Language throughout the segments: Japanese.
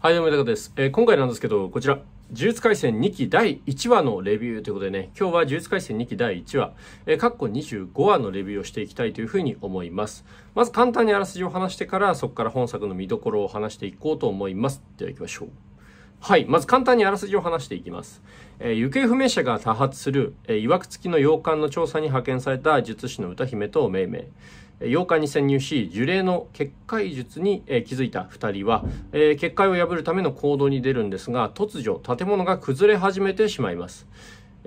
はい、どうも、かです、えー、今回なんですけど、こちら、呪術回戦2期第1話のレビューということでね、今日は呪術回戦2期第1話、えー、括弧25話のレビューをしていきたいというふうに思います。まず簡単にあらすじを話してから、そこから本作の見どころを話していこうと思います。では行きましょう。はい。まず簡単にあらすじを話していきます。えー、行方不明者が多発する、えー、くつきの洋館の調査に派遣された術師の歌姫と命名。8日に潜入し呪霊の結界術に、えー、気づいた2人は、えー、結界を破るための行動に出るんですが突如建物が崩れ始めてしまいます、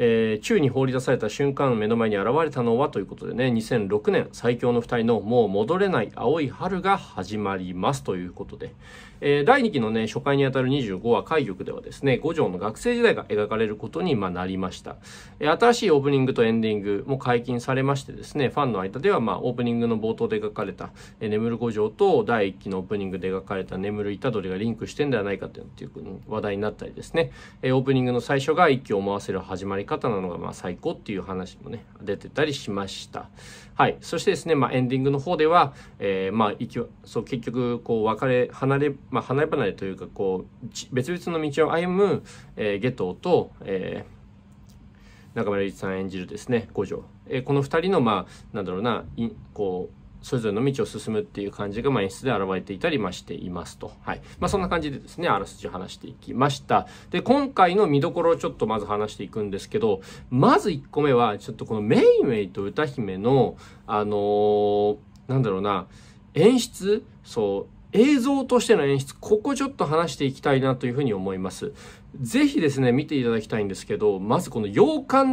えー、宙に放り出された瞬間目の前に現れたのはということでね2006年最強の2人のもう戻れない青い春が始まりますということで、えー、第2期のね初回にあたる25話開局ではですね五条の学生時代が描かれることにまなりました、えー、新しいオープニングとエンディングも解禁されましてですねファンの間ではまあ、オープニングの冒頭で描かれた「え眠る五条」と第1期のオープニングで描かれた「眠る虎りがリンクしてんではないかという話題になったりですね、えオープニングの最初が1期を思わせる始まり方なのがまあ最高っていう話もね出てたりしましたはいそしてですね、まあ、エンディングの方では、えー、まあ一応そう結局こう別れ離れ、まあ、離れ離れというかこう別々の道を歩む、えー、ゲトと、えー、中村一さん演じるですね五条、えー、この2人のまあなんだろうなこうそれぞれの道を進むっていう感じが、ま演出で表れていたりしていますと。はい。まあ、そんな感じでですね、あらすじを話していきました。で、今回の見どころをちょっとまず話していくんですけど、まず1個目は、ちょっとこのメイメイと歌姫の、あのー、なんだろうな、演出そう。映像としての演出、ここちょっと話していきたいなというふうに思います。ぜひですね、見ていただきたいんですけど、まずこの洋館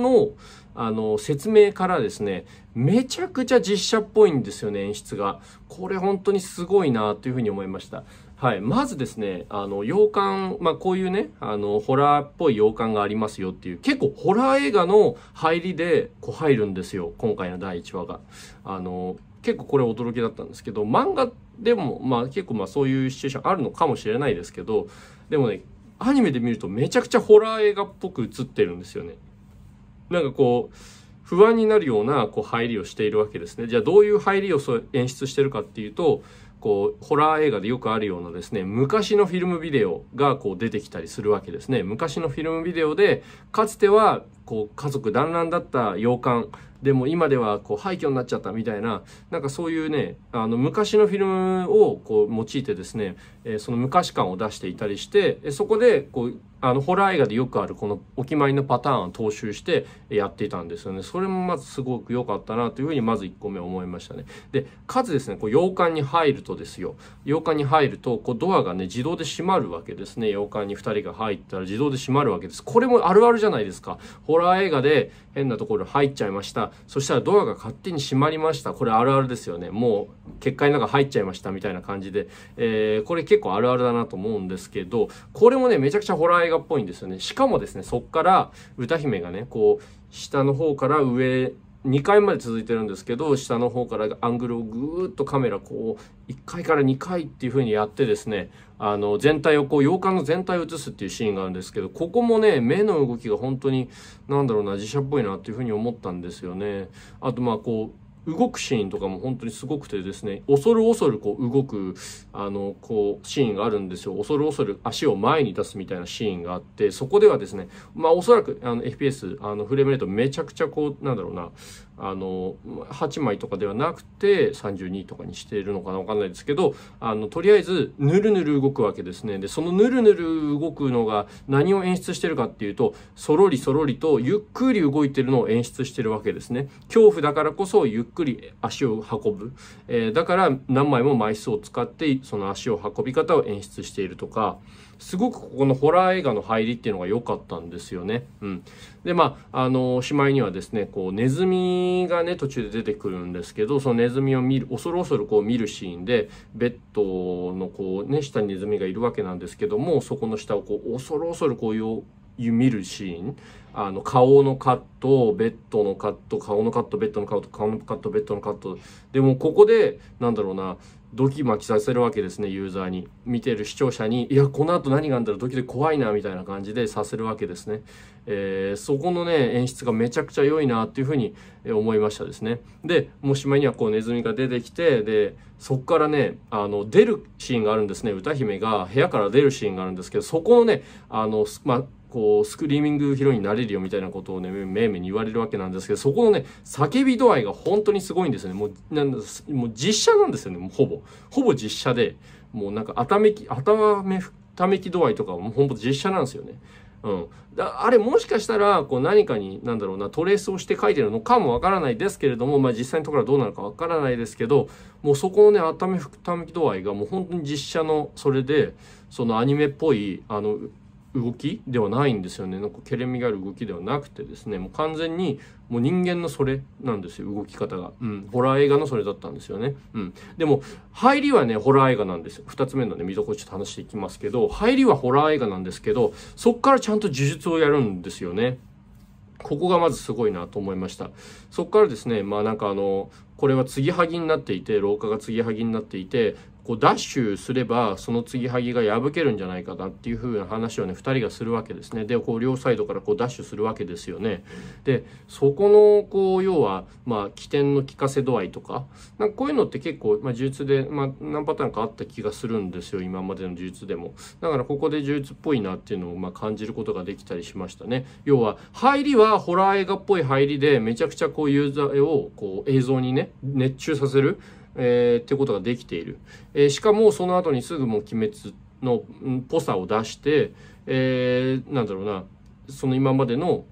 の、あの、説明からですね、めちゃくちゃ実写っぽいんですよね、演出が。これ本当にすごいなというふうに思いました。はい。まずですね、あの、洋館、まあ、こういうね、あの、ホラーっぽい洋館がありますよっていう、結構ホラー映画の入りで、こう入るんですよ。今回の第1話が。あの、結構これ驚きだったんですけど、漫画でも、まあ、結構まあ、そういうシチュエーションあるのかもしれないですけど、でもね、アニメで見るとめちゃくちゃホラー映画っぽく映ってるんですよね。なんかこう、不安になるようなこう入りをしているわけですね。じゃあどういう入りを演出してるかっていうと、こうホラー映画でよくあるようなですね昔のフィルムビデオがこう出てきたりするわけですね昔のフィルムビデオでかつてはこう家族団らんだった洋館でも今ではこう廃墟になっちゃったみたいななんかそういうねあの昔のフィルムをこう用いてですね、えー、その昔感を出していたりして、えー、そこでこうあのホラー映画でよくあるこのお決まりのパターンを踏襲してやっていたんですよね。それもまずすごく良かったなというふうにまず1個目思いましたね。で、かつですね、こう洋館に入るとですよ、洋館に入るとこうドアがね自動で閉まるわけですね。洋館に2人が入ったら自動で閉まるわけです。これもあるあるじゃないですか。ホラー映画で変なところに入っちゃいました。そしたらドアが勝手に閉まりました。これあるあるですよね。もう結界の中入っちゃいましたみたいな感じで、えー、これ結構あるあるだなと思うんですけど、これもね、めちゃくちゃホラー映画画っぽいんですよね。しかもですね、そっから歌姫がね、こう、下の方から上、2階まで続いてるんですけど、下の方からアングルをぐーっとカメラこう、1階から2階っていう風にやってですね、あの、全体をこう、洋館の全体を映すっていうシーンがあるんですけど、ここもね、目の動きが本当に、なんだろうな、自社っぽいなっていう風に思ったんですよね。あと、まあこう、動くシーンとかも本当にすごくてですね、恐る恐るこう動く、あの、こう、シーンがあるんですよ。恐る恐る足を前に出すみたいなシーンがあって、そこではですね、まあおそらく、あの、FPS、あの、フレームレートめちゃくちゃこう、なんだろうな、あの、8枚とかではなくて、32とかにしているのかなわかんないですけど、あの、とりあえず、ぬるぬる動くわけですね。で、そのぬるぬる動くのが何を演出してるかっていうと、そろりそろりとゆっくり動いてるのを演出してるわけですね。恐怖だからこそ、ゆっくり足を運ぶ、えー、だから何枚も枚数を使ってその足を運び方を演出しているとかすごくここのホラー映画の入りっていうのが良かったんですよね。うん、でまああのしまいにはですねこうネズミがね途中で出てくるんですけどそのネズミを見る恐る恐るこう見るシーンでベッドのこうね下にネズミがいるわけなんですけどもそこの下をこう恐る恐るこういう見るシーンあの、顔のカット、ベッドのカット、顔のカット、ベッドのカット、顔のカット、ベッドのカット。でも、ここで、なんだろうな、ドキマキさせるわけですね、ユーザーに。見てる視聴者に、いや、この後何があんだろう、ドキで怖いな、みたいな感じでさせるわけですね。えー、そこのね、演出がめちゃくちゃ良いな、っていうふうに思いましたですね。で、もうしまいにはこうネズミが出てきて、で、そこからね、あの、出るシーンがあるんですね。歌姫が部屋から出るシーンがあるんですけど、そこのね、あの、まあ、こう、スクリーミングヒロインになれれるよみたいなことをね、めいめいに言われるわけなんですけど、そこのね、叫び度合いが本当にすごいんですよね。もう、なんだ、もう実写なんですよね、もうほぼ。ほぼ実写で、もうなんか頭めき、頭め、ためき度合いとかもほんと実写なんですよね。うん、だあれもしかしたらこう何かに何だろうなトレースをして書いてるのかもわからないですけれども、まあ、実際のところはどうなのかわからないですけどもうそこのね温めためき度合いがもう本当に実写のそれでそのアニメっぽいあの動きではないんですよねなんかけれみがある動きではなくてですねもう完全にもう人間のそれなんですよ動き方が、うん、ホラー映画のそれだったんですよね、うん、でも入りはねホラー映画なんですよ2つ目のね見どころちょっと話していきますけど入りはホラー映画なんですけどそっからちゃんと呪術をやるんですよねここがまずすごいなと思いました。そっからですね、まあなんかあの、これは継ぎはぎになっていて、廊下が継ぎはぎになっていて、こうダッシュすればその継ぎはぎが破けるんじゃないかなっていう風な話をね2人がするわけですねでこう両サイドからこうダッシュするわけですよねでそこのこう要はまあ起点の効かせ度合いとかなんかこういうのって結構まあ呪術でまあ何パターンかあった気がするんですよ今までの呪術でもだからここで呪術っぽいなっていうのをまあ感じることができたりしましたね要は入りはホラー映画っぽい入りでめちゃくちゃこうユーザーをこう映像にね熱中させるえー、ってことができている、えー、しかもその後にすぐもう鬼滅のぽさを出して、えー、なんだろうなその今までの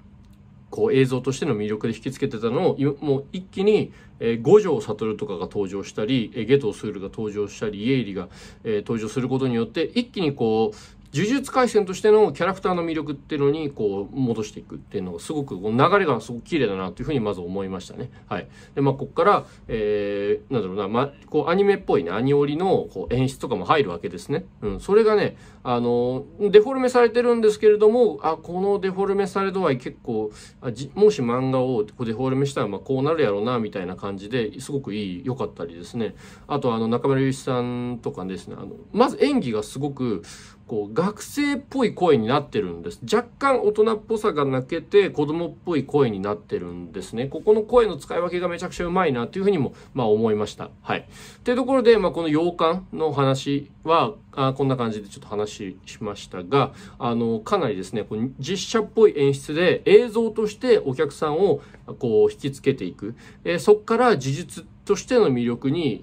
こう映像としての魅力で引きつけてたのをもう一気に、えー、五条悟とかが登場したり、えー、下藤スールが登場したり家入が、えー、登場することによって一気にこう呪術廻戦としてのキャラクターの魅力っていうのにこう戻していくっていうのがすごくこう流れがすごく綺麗だなというふうにまず思いましたね。はい。で、まあ、こっから、えー、なんだろうな、まあ、こうアニメっぽいね、アニオリのこう演出とかも入るわけですね。うん。それがね、あの、デフォルメされてるんですけれども、あ、このデフォルメされ度合い結構、あじもし漫画をこうデフォルメしたらまあこうなるやろうな、みたいな感じですごくいい、良かったりですね。あと、あの、中村祐一さんとかですね、あの、まず演技がすごく、こう学生っぽい声になってるんです若干大人っぽさが泣けて子供っぽい声になってるんですねここの声の使い分けがめちゃくちゃうまいなというふうにもまあ思いましたはいというところで、まあ、この洋館の話はあこんな感じでちょっと話しましたがあのかなりですねこう実写っぽい演出で映像としてお客さんをこう引きつけていく、えー、そっから事実としての魅力に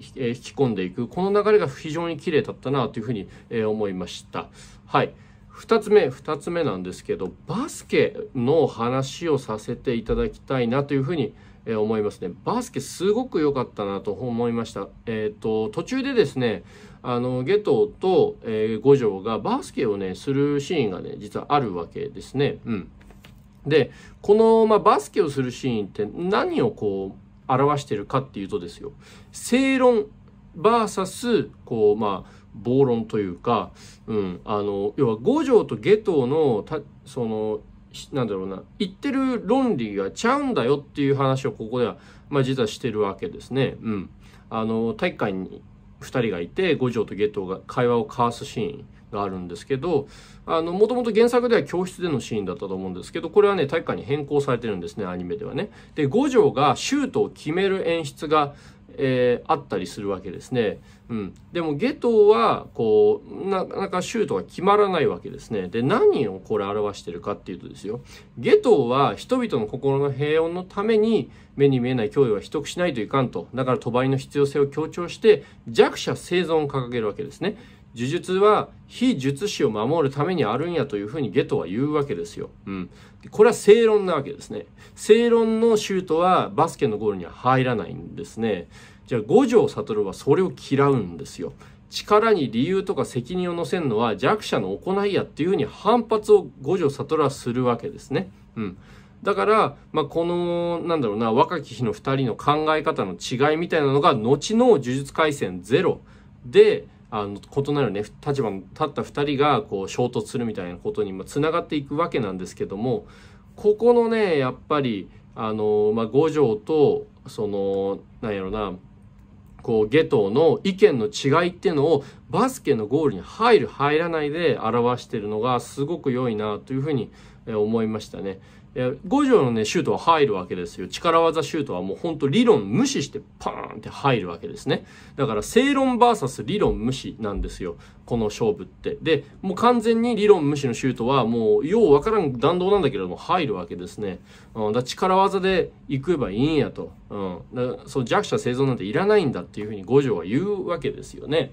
引き込んでいくこの流れが非常に綺麗だったなというふうに思いました。はい2つ目2つ目なんですけどバスケの話をさせていただきたいなというふうに思いますねバスケすごく良かったなと思いましたえっ、ー、と途中でですねあのゲトと、えー、五条がバスケをねするシーンがね実はあるわけですねうんでこの、まあ、バスケをするシーンって何をこう表してるかっていうとですよ正論 VS こうまあ暴論というか、うん、あの要は五条と下等のたそのなんだろうな言ってる論理がちゃうんだよっていう話をここでは、まあ、実はしてるわけですね。うん、あの体育館に2人がいて五条と下等が会話を交わすシーン。があるんですけどもともと原作では教室でのシーンだったと思うんですけどこれはね体育館に変更されてるんですねアニメではね。で五条がシュートを決める演出が、えー、あったりするわけですね。うん、でも下等はこうなかなかシュートが決まらないわけですね。で何をこれ表してるかっていうとですよ下等は人々の心の平穏のために目に見えない脅威は取得しないといかんとだから帳の必要性を強調して弱者生存を掲げるわけですね。呪術は非術師を守るためにあるんやというふうにゲトは言うわけですよ。うん。これは正論なわけですね。正論のシュートはバスケのゴールには入らないんですね。じゃあ五条悟はそれを嫌うんですよ。力に理由とか責任を乗せるのは弱者の行いやっていうふうに反発を五条悟はするわけですね。うん。だから、まあ、この、なんだろうな、若き日の2人の考え方の違いみたいなのが、後の呪術廻戦ゼロで、あの異なるね立場の立った2人がこう衝突するみたいなことにつながっていくわけなんですけどもここのねやっぱりあの、まあ、五条とそのなんやろなこう下等の意見の違いっていうのをバスケのゴールに入る入らないで表してるのがすごく良いなというふうに思いましたね。五条のね、シュートは入るわけですよ。力技シュートはもうほんと理論無視してパーンって入るわけですね。だから正論 VS 理論無視なんですよ。この勝負って。で、もう完全に理論無視のシュートはもうようわからん弾道なんだけれども入るわけですね。うん、だ力技で行けばいいんやと。うん、だそ弱者生存なんていらないんだっていうふうに五条は言うわけですよね。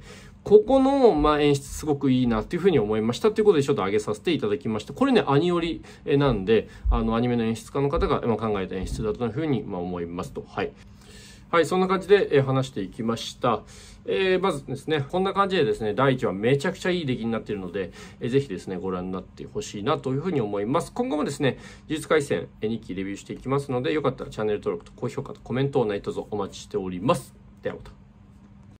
ここの、まあ、演出すごくいいなっていうふうに思いましたということでちょっと上げさせていただきました。これね、アニオリなんで、あの、アニメの演出家の方が、考えた演出だというふうに、ま思いますと。はい。はい、そんな感じで、え話していきました。えー、まずですね、こんな感じでですね、第1話めちゃくちゃいい出来になっているので、えー、ぜひですね、ご覧になってほしいなというふうに思います。今後もですね、技術回戦、え期レビューしていきますので、よかったらチャンネル登録と高評価とコメントを何卒お待ちしております。ではまた。